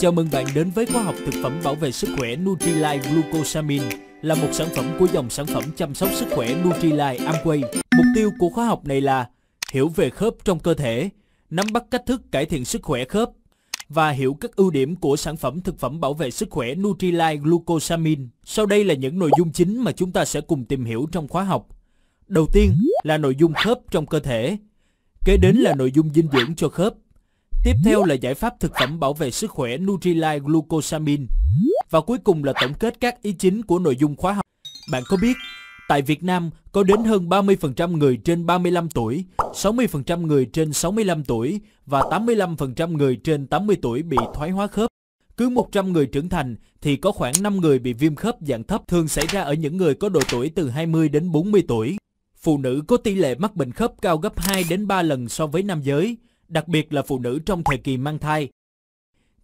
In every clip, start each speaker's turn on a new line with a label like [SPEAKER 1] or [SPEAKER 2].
[SPEAKER 1] Chào mừng bạn đến với khóa học thực phẩm bảo vệ sức khỏe Nutrilite Glucosamine là một sản phẩm của dòng sản phẩm chăm sóc sức khỏe Nutrilite Amway. Mục tiêu của khóa học này là hiểu về khớp trong cơ thể, nắm bắt cách thức cải thiện sức khỏe khớp và hiểu các ưu điểm của sản phẩm thực phẩm bảo vệ sức khỏe Nutrilite Glucosamine. Sau đây là những nội dung chính mà chúng ta sẽ cùng tìm hiểu trong khóa học. Đầu tiên là nội dung khớp trong cơ thể, kế đến là nội dung dinh dưỡng cho khớp, Tiếp theo là giải pháp thực phẩm bảo vệ sức khỏe Nutrilite Glucosamine. Và cuối cùng là tổng kết các ý chính của nội dung khóa học. Bạn có biết, tại Việt Nam có đến hơn 30% người trên 35 tuổi, 60% người trên 65 tuổi và 85% người trên 80 tuổi bị thoái hóa khớp. Cứ 100 người trưởng thành thì có khoảng 5 người bị viêm khớp dạng thấp thường xảy ra ở những người có độ tuổi từ 20 đến 40 tuổi. Phụ nữ có tỷ lệ mắc bệnh khớp cao gấp 2 đến 3 lần so với nam giới đặc biệt là phụ nữ trong thời kỳ mang thai.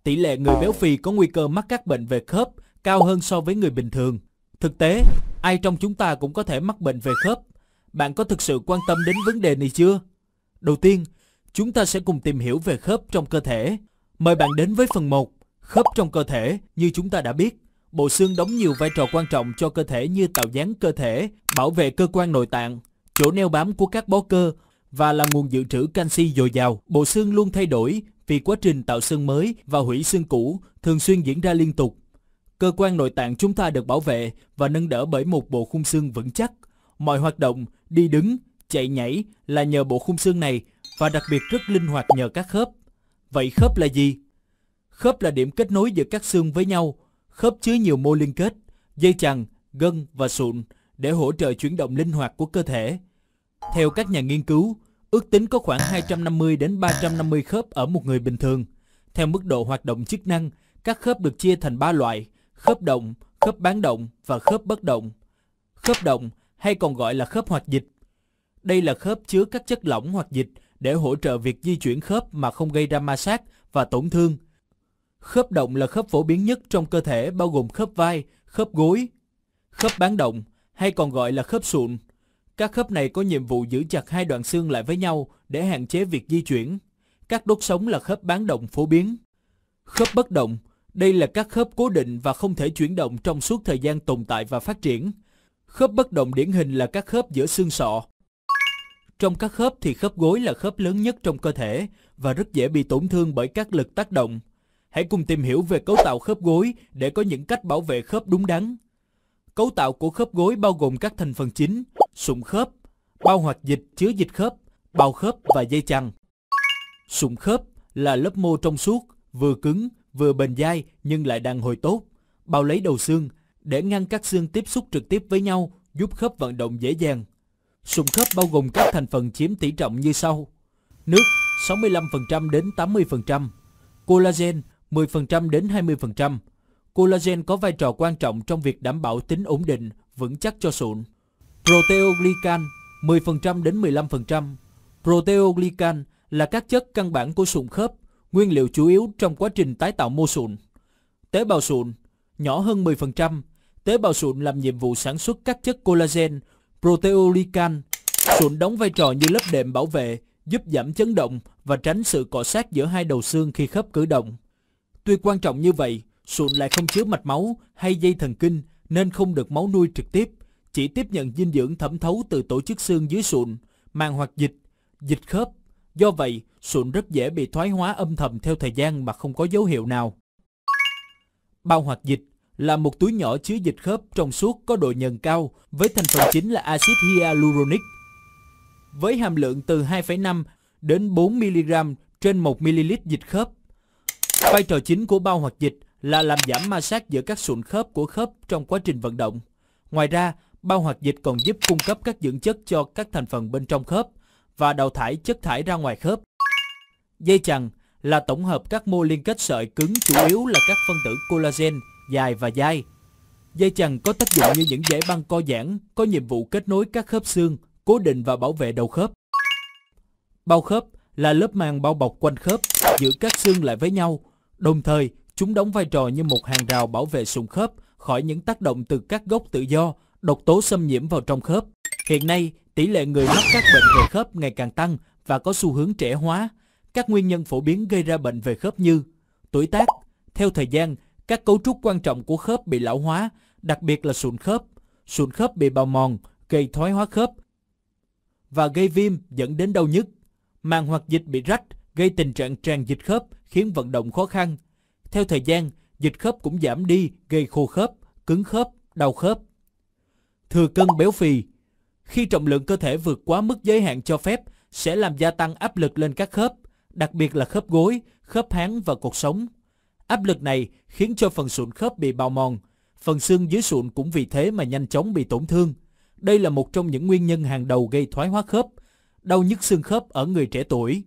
[SPEAKER 1] Tỷ lệ người béo phì có nguy cơ mắc các bệnh về khớp cao hơn so với người bình thường. Thực tế, ai trong chúng ta cũng có thể mắc bệnh về khớp. Bạn có thực sự quan tâm đến vấn đề này chưa? Đầu tiên, chúng ta sẽ cùng tìm hiểu về khớp trong cơ thể. Mời bạn đến với phần 1. Khớp trong cơ thể, như chúng ta đã biết, bộ xương đóng nhiều vai trò quan trọng cho cơ thể như tạo dáng cơ thể, bảo vệ cơ quan nội tạng, chỗ neo bám của các bó cơ và là nguồn dự trữ canxi dồi dào. Bộ xương luôn thay đổi vì quá trình tạo xương mới và hủy xương cũ thường xuyên diễn ra liên tục. Cơ quan nội tạng chúng ta được bảo vệ và nâng đỡ bởi một bộ khung xương vững chắc. Mọi hoạt động, đi đứng, chạy nhảy là nhờ bộ khung xương này và đặc biệt rất linh hoạt nhờ các khớp. Vậy khớp là gì? Khớp là điểm kết nối giữa các xương với nhau. Khớp chứa nhiều mô liên kết, dây chằng, gân và sụn để hỗ trợ chuyển động linh hoạt của cơ thể. Theo các nhà nghiên cứu, ước tính có khoảng 250 đến 350 khớp ở một người bình thường. Theo mức độ hoạt động chức năng, các khớp được chia thành 3 loại: khớp động, khớp bán động và khớp bất động. Khớp động hay còn gọi là khớp hoạt dịch. Đây là khớp chứa các chất lỏng hoạt dịch để hỗ trợ việc di chuyển khớp mà không gây ra ma sát và tổn thương. Khớp động là khớp phổ biến nhất trong cơ thể bao gồm khớp vai, khớp gối. Khớp bán động hay còn gọi là khớp sụn các khớp này có nhiệm vụ giữ chặt hai đoạn xương lại với nhau để hạn chế việc di chuyển. Các đốt sống là khớp bán động phổ biến. Khớp bất động, đây là các khớp cố định và không thể chuyển động trong suốt thời gian tồn tại và phát triển. Khớp bất động điển hình là các khớp giữa xương sọ. Trong các khớp thì khớp gối là khớp lớn nhất trong cơ thể và rất dễ bị tổn thương bởi các lực tác động. Hãy cùng tìm hiểu về cấu tạo khớp gối để có những cách bảo vệ khớp đúng đắn. Cấu tạo của khớp gối bao gồm các thành phần chính, sụn khớp, bao hoạt dịch chứa dịch khớp, bao khớp và dây chằng. Sụn khớp là lớp mô trong suốt, vừa cứng, vừa bền dai nhưng lại đàn hồi tốt, bao lấy đầu xương để ngăn các xương tiếp xúc trực tiếp với nhau, giúp khớp vận động dễ dàng. Sụn khớp bao gồm các thành phần chiếm tỷ trọng như sau: nước 65% đến 80%, collagen 10% đến 20%, collagen có vai trò quan trọng trong việc đảm bảo tính ổn định, vững chắc cho sụn. Proteoglycan 10% đến 15% Proteoglycan là các chất căn bản của sụn khớp, nguyên liệu chủ yếu trong quá trình tái tạo mô sụn. Tế bào sụn nhỏ hơn 10%, tế bào sụn làm nhiệm vụ sản xuất các chất collagen, proteoglycan. Sụn đóng vai trò như lớp đệm bảo vệ, giúp giảm chấn động và tránh sự cọ sát giữa hai đầu xương khi khớp cử động. Tuy quan trọng như vậy, Sụn lại không chứa mạch máu hay dây thần kinh nên không được máu nuôi trực tiếp, chỉ tiếp nhận dinh dưỡng thẩm thấu từ tổ chức xương dưới sụn, màng hoạt dịch, dịch khớp. Do vậy, sụn rất dễ bị thoái hóa âm thầm theo thời gian mà không có dấu hiệu nào. Bao hoạt dịch là một túi nhỏ chứa dịch khớp trong suốt có độ nhờn cao với thành phần chính là axit hyaluronic. Với hàm lượng từ 2,5 đến 4 mg trên 1 ml dịch khớp Vai trò chính của bao hoạt dịch là làm giảm ma sát giữa các sụn khớp của khớp trong quá trình vận động. Ngoài ra, bao hoạt dịch còn giúp cung cấp các dưỡng chất cho các thành phần bên trong khớp và đào thải chất thải ra ngoài khớp. Dây chằng là tổng hợp các mô liên kết sợi cứng chủ yếu là các phân tử collagen dài và dai. Dây chằng có tác dụng như những dải băng co giãn, có nhiệm vụ kết nối các khớp xương, cố định và bảo vệ đầu khớp. Bao khớp là lớp màng bao bọc quanh khớp, giữ các xương lại với nhau Đồng thời, chúng đóng vai trò như một hàng rào bảo vệ sụn khớp khỏi những tác động từ các gốc tự do, độc tố xâm nhiễm vào trong khớp. Hiện nay, tỷ lệ người mắc các bệnh về khớp ngày càng tăng và có xu hướng trẻ hóa. Các nguyên nhân phổ biến gây ra bệnh về khớp như tuổi tác, theo thời gian, các cấu trúc quan trọng của khớp bị lão hóa, đặc biệt là sụn khớp. Sụn khớp bị bào mòn, gây thoái hóa khớp và gây viêm dẫn đến đau nhức. Màng hoạt dịch bị rách, gây tình trạng tràn dịch khớp khiến vận động khó khăn. Theo thời gian, dịch khớp cũng giảm đi gây khô khớp, cứng khớp, đau khớp. Thừa cân béo phì Khi trọng lượng cơ thể vượt quá mức giới hạn cho phép sẽ làm gia tăng áp lực lên các khớp, đặc biệt là khớp gối, khớp háng và cột sống. Áp lực này khiến cho phần sụn khớp bị bào mòn, phần xương dưới sụn cũng vì thế mà nhanh chóng bị tổn thương. Đây là một trong những nguyên nhân hàng đầu gây thoái hóa khớp, đau nhức xương khớp ở người trẻ tuổi.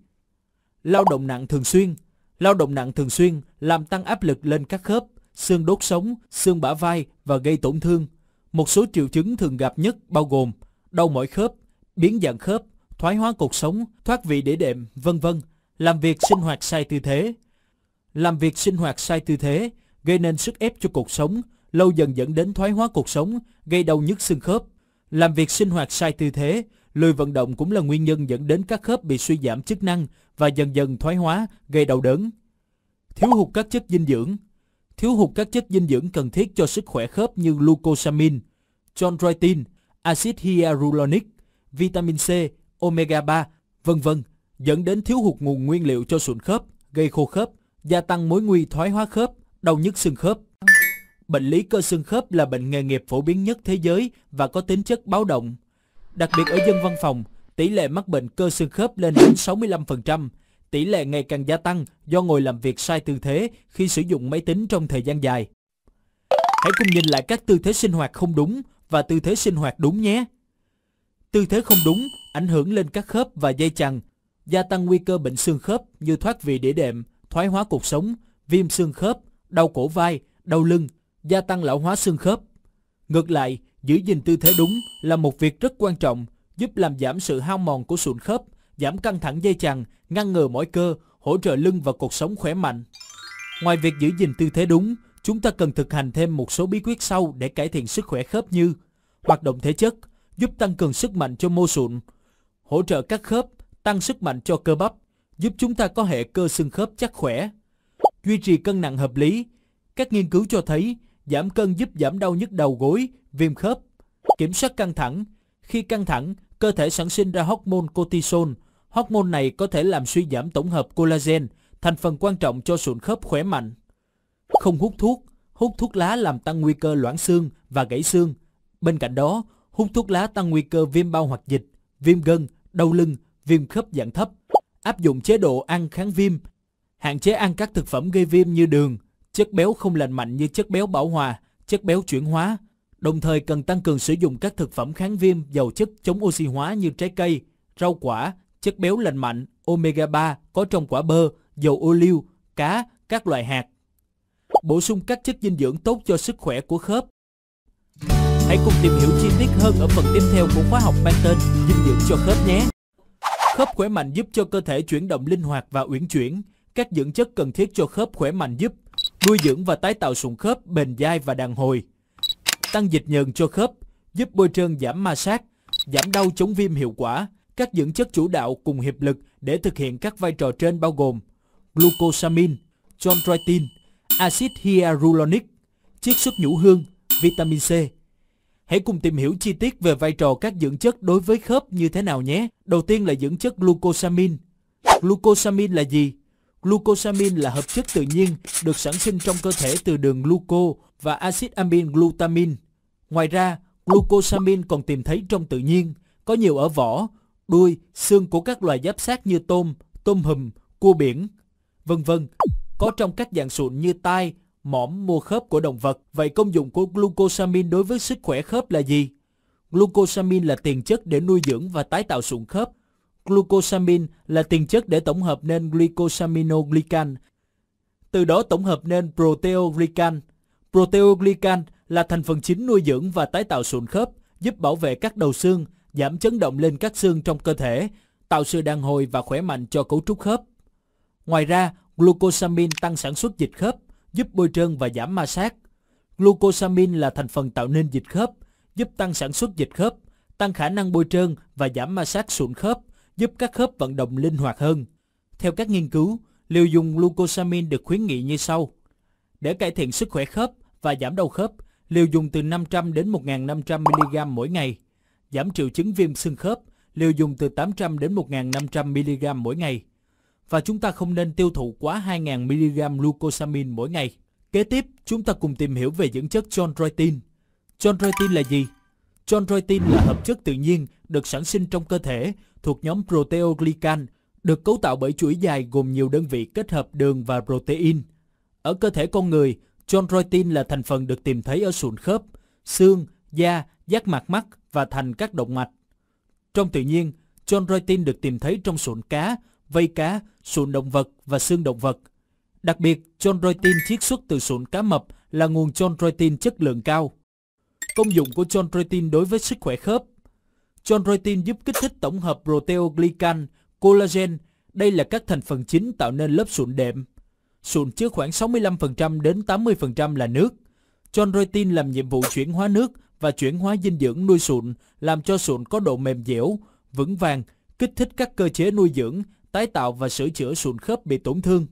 [SPEAKER 1] Lao động nặng thường xuyên Lao động nặng thường xuyên làm tăng áp lực lên các khớp, xương đốt sống, xương bả vai và gây tổn thương. Một số triệu chứng thường gặp nhất bao gồm đau mỏi khớp, biến dạng khớp, thoái hóa cột sống, thoát vị đĩa đệm, vân vân. Làm việc sinh hoạt sai tư thế. Làm việc sinh hoạt sai tư thế gây nên sức ép cho cột sống, lâu dần dẫn đến thoái hóa cột sống, gây đau nhức xương khớp. Làm việc sinh hoạt sai tư thế Lười vận động cũng là nguyên nhân dẫn đến các khớp bị suy giảm chức năng và dần dần thoái hóa, gây đau đớn. Thiếu hụt các chất dinh dưỡng Thiếu hụt các chất dinh dưỡng cần thiết cho sức khỏe khớp như glucosamine, chondroitin, axit hyaluronic, vitamin C, omega 3, vân vân, dẫn đến thiếu hụt nguồn nguyên liệu cho sụn khớp, gây khô khớp, gia tăng mối nguy thoái hóa khớp, đau nhức xương khớp. Bệnh lý cơ xương khớp là bệnh nghề nghiệp phổ biến nhất thế giới và có tính chất báo động, Đặc biệt ở dân văn phòng, tỷ lệ mắc bệnh cơ xương khớp lên đến 65%, tỷ lệ ngày càng gia tăng do ngồi làm việc sai tư thế khi sử dụng máy tính trong thời gian dài. Hãy cùng nhìn lại các tư thế sinh hoạt không đúng và tư thế sinh hoạt đúng nhé. Tư thế không đúng ảnh hưởng lên các khớp và dây chằng, gia tăng nguy cơ bệnh xương khớp như thoát vị đĩa đệm, thoái hóa cột sống, viêm xương khớp, đau cổ vai, đau lưng, gia tăng lão hóa xương khớp. Ngược lại, Giữ gìn tư thế đúng là một việc rất quan trọng, giúp làm giảm sự hao mòn của sụn khớp, giảm căng thẳng dây chằng, ngăn ngừa mỏi cơ, hỗ trợ lưng và cuộc sống khỏe mạnh. Ngoài việc giữ gìn tư thế đúng, chúng ta cần thực hành thêm một số bí quyết sau để cải thiện sức khỏe khớp như hoạt động thể chất, giúp tăng cường sức mạnh cho mô sụn, hỗ trợ các khớp, tăng sức mạnh cho cơ bắp, giúp chúng ta có hệ cơ xương khớp chắc khỏe. Duy trì cân nặng hợp lý. Các nghiên cứu cho thấy giảm cân giúp giảm đau nhức đầu gối viêm khớp. Kiểm soát căng thẳng. Khi căng thẳng, cơ thể sản sinh ra hormone cortisol. Hormone này có thể làm suy giảm tổng hợp collagen, thành phần quan trọng cho sụn khớp khỏe mạnh. Không hút thuốc. Hút thuốc lá làm tăng nguy cơ loãng xương và gãy xương. Bên cạnh đó, hút thuốc lá tăng nguy cơ viêm bao hoạt dịch, viêm gân, đau lưng, viêm khớp dạng thấp. Áp dụng chế độ ăn kháng viêm, hạn chế ăn các thực phẩm gây viêm như đường, chất béo không lành mạnh như chất béo bão hòa, chất béo chuyển hóa, Đồng thời cần tăng cường sử dụng các thực phẩm kháng viêm, giàu chất chống oxy hóa như trái cây, rau quả, chất béo lành mạnh, omega 3 có trong quả bơ, dầu ô liu, cá, các loại hạt. Bổ sung các chất dinh dưỡng tốt cho sức khỏe của khớp. Hãy cùng tìm hiểu chi tiết hơn ở phần tiếp theo của khóa học mang tên Dinh dưỡng cho khớp nhé. Khớp khỏe mạnh giúp cho cơ thể chuyển động linh hoạt và uyển chuyển. Các dưỡng chất cần thiết cho khớp khỏe mạnh giúp nuôi dưỡng và tái tạo sụn khớp bền dai và đàn hồi tăng dịch nhờn cho khớp, giúp bôi trơn giảm ma sát, giảm đau chống viêm hiệu quả. Các dưỡng chất chủ đạo cùng hiệp lực để thực hiện các vai trò trên bao gồm glucosamine, chondroitin, axit hyaluronic, chiết xuất nhũ hương, vitamin C. Hãy cùng tìm hiểu chi tiết về vai trò các dưỡng chất đối với khớp như thế nào nhé. Đầu tiên là dưỡng chất glucosamine. Glucosamine là gì? Glucosamine là hợp chất tự nhiên được sản sinh trong cơ thể từ đường gluco và axit amin glutamin. Ngoài ra, glucosamine còn tìm thấy trong tự nhiên, có nhiều ở vỏ, đuôi, xương của các loài giáp xác như tôm, tôm hùm, cua biển, vân vân, có trong các dạng sụn như tai, mõm, mô khớp của động vật. Vậy công dụng của glucosamine đối với sức khỏe khớp là gì? Glucosamine là tiền chất để nuôi dưỡng và tái tạo sụn khớp. Glucosamine là tiền chất để tổng hợp nên glycosaminoglycan, từ đó tổng hợp nên proteoglycan. Proteoglycan là thành phần chính nuôi dưỡng và tái tạo sụn khớp, giúp bảo vệ các đầu xương, giảm chấn động lên các xương trong cơ thể, tạo sự đàn hồi và khỏe mạnh cho cấu trúc khớp. Ngoài ra, glucosamine tăng sản xuất dịch khớp, giúp bôi trơn và giảm ma sát. Glucosamine là thành phần tạo nên dịch khớp, giúp tăng sản xuất dịch khớp, tăng khả năng bôi trơn và giảm ma sát sụn khớp, giúp các khớp vận động linh hoạt hơn. Theo các nghiên cứu, liều dùng glucosamine được khuyến nghị như sau. Để cải thiện sức khỏe khớp và giảm đau khớp, liều dùng từ 500 đến 1.500mg mỗi ngày. Giảm triệu chứng viêm xương khớp, liều dùng từ 800 đến 1.500mg mỗi ngày. Và chúng ta không nên tiêu thụ quá 2.000mg glucosamine mỗi ngày. Kế tiếp, chúng ta cùng tìm hiểu về dưỡng chất chondroitin. Chondroitin là gì? Chondroitin là hợp chất tự nhiên được sản sinh trong cơ thể thuộc nhóm proteoglycan, được cấu tạo bởi chuỗi dài gồm nhiều đơn vị kết hợp đường và protein. Ở cơ thể con người, Chondroitin là thành phần được tìm thấy ở sụn khớp, xương, da, giác mạc mắt và thành các động mạch. Trong tự nhiên, chondroitin được tìm thấy trong sụn cá, vây cá, sụn động vật và xương động vật. Đặc biệt, chondroitin chiết xuất từ sụn cá mập là nguồn chondroitin chất lượng cao. Công dụng của chondroitin đối với sức khỏe khớp Chondroitin giúp kích thích tổng hợp proteoglycan, collagen. Đây là các thành phần chính tạo nên lớp sụn đệm, sụn chứa khoảng 65% đến 80% là nước. chondroitin làm nhiệm vụ chuyển hóa nước và chuyển hóa dinh dưỡng nuôi sụn, làm cho sụn có độ mềm dẻo, vững vàng, kích thích các cơ chế nuôi dưỡng, tái tạo và sửa chữa sụn khớp bị tổn thương.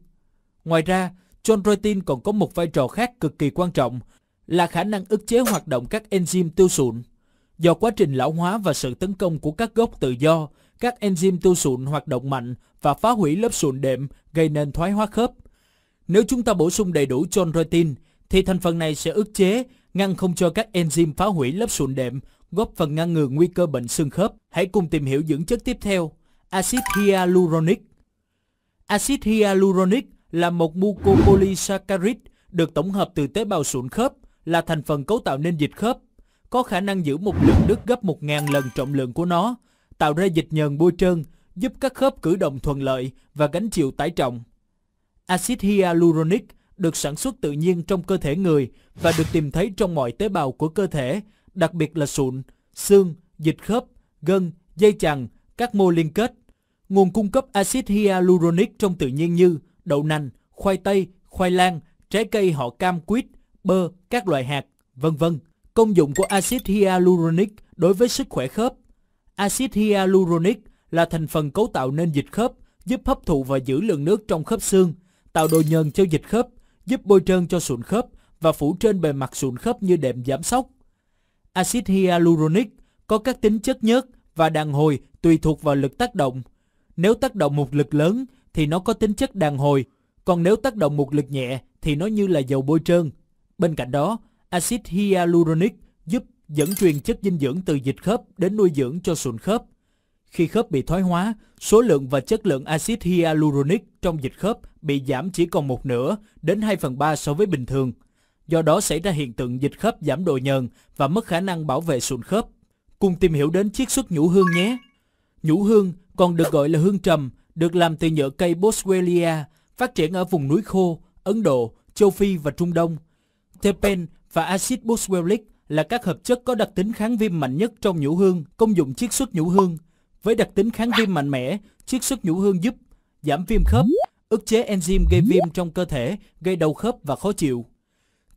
[SPEAKER 1] Ngoài ra, chondroitin còn có một vai trò khác cực kỳ quan trọng là khả năng ức chế hoạt động các enzyme tiêu sụn. Do quá trình lão hóa và sự tấn công của các gốc tự do, các enzyme tiêu sụn hoạt động mạnh và phá hủy lớp sụn đệm gây nên thoái hóa khớp. Nếu chúng ta bổ sung đầy đủ chondroitin thì thành phần này sẽ ức chế, ngăn không cho các enzyme phá hủy lớp sụn đệm, góp phần ngăn ngừa nguy cơ bệnh xương khớp. Hãy cùng tìm hiểu dưỡng chất tiếp theo, axit hyaluronic. Axit hyaluronic là một mucopolysaccharide được tổng hợp từ tế bào sụn khớp, là thành phần cấu tạo nên dịch khớp, có khả năng giữ một lượng nước gấp 1.000 lần trọng lượng của nó, tạo ra dịch nhờn bôi trơn, giúp các khớp cử động thuận lợi và gánh chịu tải trọng. Acid hyaluronic được sản xuất tự nhiên trong cơ thể người và được tìm thấy trong mọi tế bào của cơ thể, đặc biệt là sụn, xương, dịch khớp, gân, dây chằng, các mô liên kết. Nguồn cung cấp axit hyaluronic trong tự nhiên như đậu nành, khoai tây, khoai lang, trái cây họ cam quýt, bơ, các loại hạt, vân vân. Công dụng của axit hyaluronic đối với sức khỏe khớp. Axit hyaluronic là thành phần cấu tạo nên dịch khớp, giúp hấp thụ và giữ lượng nước trong khớp xương, tạo đồ nhờn cho dịch khớp, giúp bôi trơn cho sụn khớp và phủ trên bề mặt sụn khớp như đệm giảm sóc. Axit hyaluronic có các tính chất nhớt và đàn hồi tùy thuộc vào lực tác động. Nếu tác động một lực lớn thì nó có tính chất đàn hồi, còn nếu tác động một lực nhẹ thì nó như là dầu bôi trơn. Bên cạnh đó, axit hyaluronic giúp dẫn truyền chất dinh dưỡng từ dịch khớp đến nuôi dưỡng cho sụn khớp. Khi khớp bị thoái hóa, số lượng và chất lượng axit hyaluronic trong dịch khớp bị giảm chỉ còn một nửa đến 2 phần 3 so với bình thường. Do đó xảy ra hiện tượng dịch khớp giảm độ nhờn và mất khả năng bảo vệ sụn khớp. Cùng tìm hiểu đến chiết xuất nhũ hương nhé. Nhũ hương còn được gọi là hương trầm, được làm từ nhựa cây Boswellia, phát triển ở vùng núi khô, Ấn Độ, châu Phi và Trung Đông. Tepen và axit boswellic là các hợp chất có đặc tính kháng viêm mạnh nhất trong nhũ hương, công dụng chiết xuất nhũ hương. Với đặc tính kháng viêm mạnh mẽ, chiết xuất nhũ hương giúp giảm viêm khớp, ức chế enzyme gây viêm trong cơ thể, gây đau khớp và khó chịu.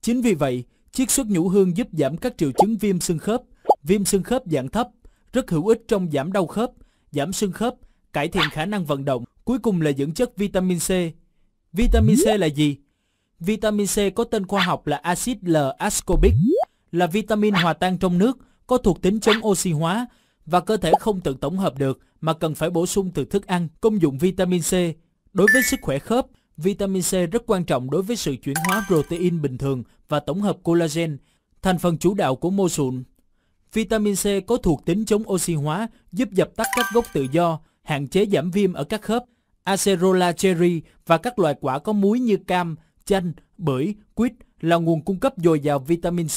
[SPEAKER 1] Chính vì vậy, chiết xuất nhũ hương giúp giảm các triệu chứng viêm xương khớp, viêm xương khớp dạng thấp, rất hữu ích trong giảm đau khớp, giảm xương khớp, cải thiện khả năng vận động. Cuối cùng là dưỡng chất vitamin C. Vitamin C là gì? Vitamin C có tên khoa học là axit L-ascorbic, là vitamin hòa tan trong nước, có thuộc tính chống oxy hóa, và cơ thể không tự tổng hợp được mà cần phải bổ sung từ thức ăn. Công dụng vitamin C Đối với sức khỏe khớp, vitamin C rất quan trọng đối với sự chuyển hóa protein bình thường và tổng hợp collagen, thành phần chủ đạo của mô sụn. Vitamin C có thuộc tính chống oxy hóa, giúp dập tắt các gốc tự do, hạn chế giảm viêm ở các khớp, acerola cherry và các loại quả có muối như cam, chanh, bưởi, quýt là nguồn cung cấp dồi dào vitamin C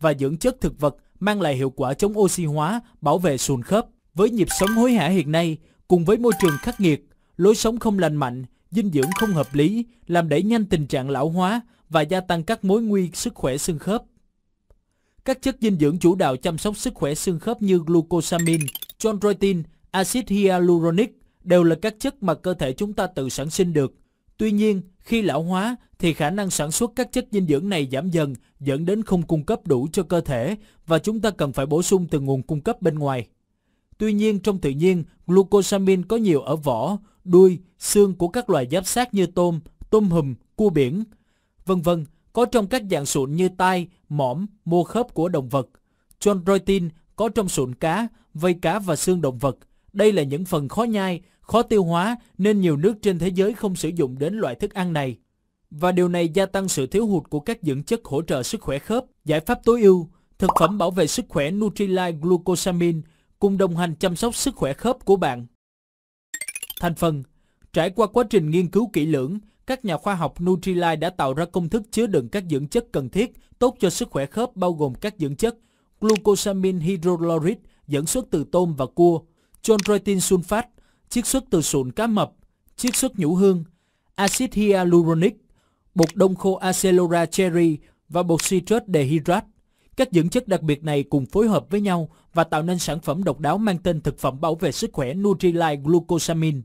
[SPEAKER 1] và dưỡng chất thực vật – mang lại hiệu quả chống oxy hóa, bảo vệ sùn khớp. Với nhịp sống hối hả hiện nay, cùng với môi trường khắc nghiệt, lối sống không lành mạnh, dinh dưỡng không hợp lý, làm đẩy nhanh tình trạng lão hóa và gia tăng các mối nguy sức khỏe xương khớp. Các chất dinh dưỡng chủ đạo chăm sóc sức khỏe xương khớp như glucosamine, chondroitin, axit hyaluronic đều là các chất mà cơ thể chúng ta tự sản sinh được. Tuy nhiên, khi lão hóa thì khả năng sản xuất các chất dinh dưỡng này giảm dần dẫn đến không cung cấp đủ cho cơ thể và chúng ta cần phải bổ sung từ nguồn cung cấp bên ngoài. Tuy nhiên trong tự nhiên, glucosamine có nhiều ở vỏ, đuôi, xương của các loài giáp xác như tôm, tôm hùm, cua biển, vân vân, có trong các dạng sụn như tai, mõm, mô khớp của động vật. Chondroitin có trong sụn cá, vây cá và xương động vật. Đây là những phần khó nhai khó tiêu hóa nên nhiều nước trên thế giới không sử dụng đến loại thức ăn này. Và điều này gia tăng sự thiếu hụt của các dưỡng chất hỗ trợ sức khỏe khớp. Giải pháp tối ưu, thực phẩm bảo vệ sức khỏe Nutrilite Glucosamine cùng đồng hành chăm sóc sức khỏe khớp của bạn. Thành phần Trải qua quá trình nghiên cứu kỹ lưỡng, các nhà khoa học Nutrilite đã tạo ra công thức chứa đựng các dưỡng chất cần thiết tốt cho sức khỏe khớp bao gồm các dưỡng chất glucosamine hydrochloric dẫn xuất từ tôm và cua, chondroitin sulfate chiết xuất từ sụn cá mập, chiết xuất nhũ hương, axit hyaluronic, bột đông khô acelora cherry và bột citrus dehydrat. Các dưỡng chất đặc biệt này cùng phối hợp với nhau và tạo nên sản phẩm độc đáo mang tên thực phẩm bảo vệ sức khỏe Nutrilite Glucosamine.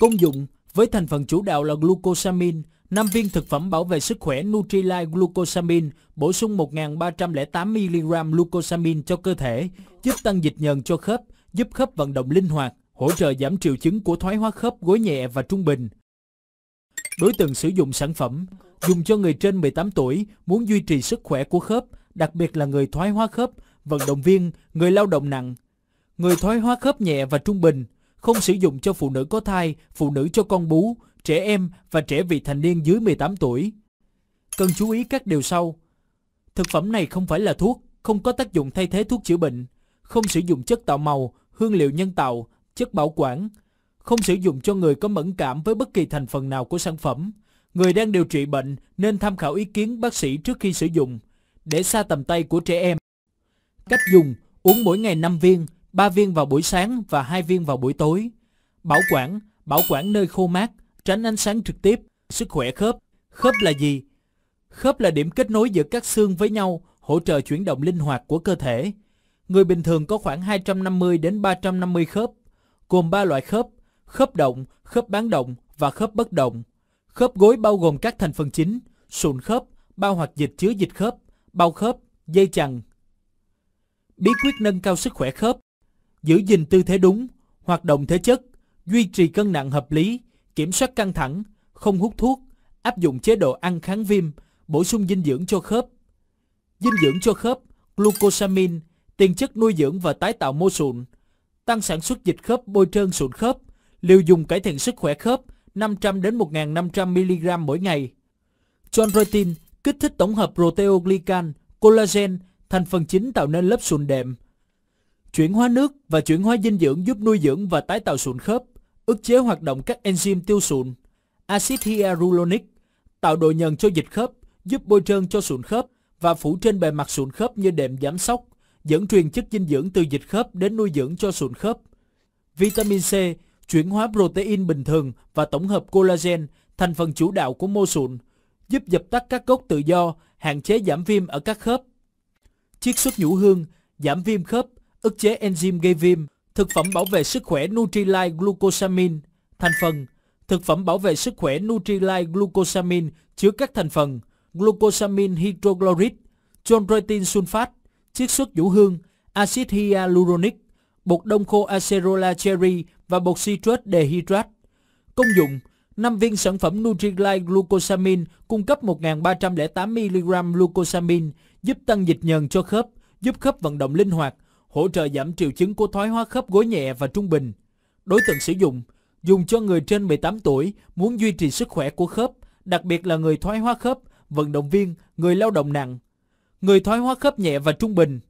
[SPEAKER 1] Công dụng với thành phần chủ đạo là glucosamine, 5 viên thực phẩm bảo vệ sức khỏe Nutrilite Glucosamine bổ sung 1.308mg glucosamine cho cơ thể, giúp tăng dịch nhờn cho khớp, giúp khớp vận động linh hoạt, hỗ trợ giảm triệu chứng của thoái hóa khớp gối nhẹ và trung bình. Đối tượng sử dụng sản phẩm dùng cho người trên 18 tuổi muốn duy trì sức khỏe của khớp, đặc biệt là người thoái hóa khớp, vận động viên, người lao động nặng. Người thoái hóa khớp nhẹ và trung bình không sử dụng cho phụ nữ có thai, phụ nữ cho con bú, trẻ em và trẻ vị thành niên dưới 18 tuổi. Cần chú ý các điều sau. Thực phẩm này không phải là thuốc, không có tác dụng thay thế thuốc chữa bệnh, không sử dụng chất tạo màu, hương liệu nhân tạo, chất bảo quản, không sử dụng cho người có mẫn cảm với bất kỳ thành phần nào của sản phẩm. Người đang điều trị bệnh nên tham khảo ý kiến bác sĩ trước khi sử dụng, để xa tầm tay của trẻ em. Cách dùng, uống mỗi ngày 5 viên, 3 viên vào buổi sáng và 2 viên vào buổi tối. Bảo quản, bảo quản nơi khô mát, tránh ánh sáng trực tiếp, sức khỏe khớp. Khớp là gì? Khớp là điểm kết nối giữa các xương với nhau, hỗ trợ chuyển động linh hoạt của cơ thể. Người bình thường có khoảng 250 đến 350 khớp gồm 3 loại khớp, khớp động, khớp bán động và khớp bất động. Khớp gối bao gồm các thành phần chính, sụn khớp, bao hoạt dịch chứa dịch khớp, bao khớp, dây chằng. Bí quyết nâng cao sức khỏe khớp, giữ gìn tư thế đúng, hoạt động thể chất, duy trì cân nặng hợp lý, kiểm soát căng thẳng, không hút thuốc, áp dụng chế độ ăn kháng viêm, bổ sung dinh dưỡng cho khớp. Dinh dưỡng cho khớp, glucosamine, tiền chất nuôi dưỡng và tái tạo mô sụn, tăng sản xuất dịch khớp bôi trơn sụn khớp, liều dùng cải thiện sức khỏe khớp 500 đến 1.500 mg mỗi ngày. Chondroitin kích thích tổng hợp proteoglycan, collagen, thành phần chính tạo nên lớp sụn đệm. Chuyển hóa nước và chuyển hóa dinh dưỡng giúp nuôi dưỡng và tái tạo sụn khớp, ức chế hoạt động các enzyme tiêu sụn. Acid hyaluronic tạo độ nhờn cho dịch khớp, giúp bôi trơn cho sụn khớp và phủ trên bề mặt sụn khớp như đệm giảm sóc, dẫn truyền chất dinh dưỡng từ dịch khớp đến nuôi dưỡng cho sụn khớp. Vitamin C chuyển hóa protein bình thường và tổng hợp collagen thành phần chủ đạo của mô sụn, giúp dập tắt các gốc tự do, hạn chế giảm viêm ở các khớp. Chiết xuất nhũ hương, giảm viêm khớp, ức chế enzyme gây viêm, thực phẩm bảo vệ sức khỏe Nutrilite glucosamine, thành phần Thực phẩm bảo vệ sức khỏe Nutrilite glucosamine chứa các thành phần glucosamine hydrochloride, chondroitin sulfate, chiết xuất vũ hương, axit hyaluronic, bột đông khô acerola cherry và bột citrus dehydrat. Công dụng 5 viên sản phẩm Nutrilite glucosamine cung cấp 1.308mg glucosamine, giúp tăng dịch nhờn cho khớp, giúp khớp vận động linh hoạt, hỗ trợ giảm triệu chứng của thoái hóa khớp gối nhẹ và trung bình. Đối tượng sử dụng Dùng cho người trên 18 tuổi muốn duy trì sức khỏe của khớp, đặc biệt là người thoái hóa khớp, vận động viên, người lao động nặng, người thoái hóa khớp nhẹ và trung bình.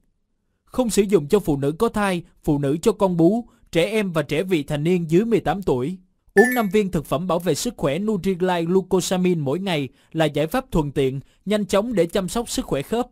[SPEAKER 1] Không sử dụng cho phụ nữ có thai, phụ nữ cho con bú, trẻ em và trẻ vị thành niên dưới 18 tuổi. Uống 5 viên thực phẩm bảo vệ sức khỏe NutriGlide Glucosamine mỗi ngày là giải pháp thuận tiện, nhanh chóng để chăm sóc sức khỏe khớp.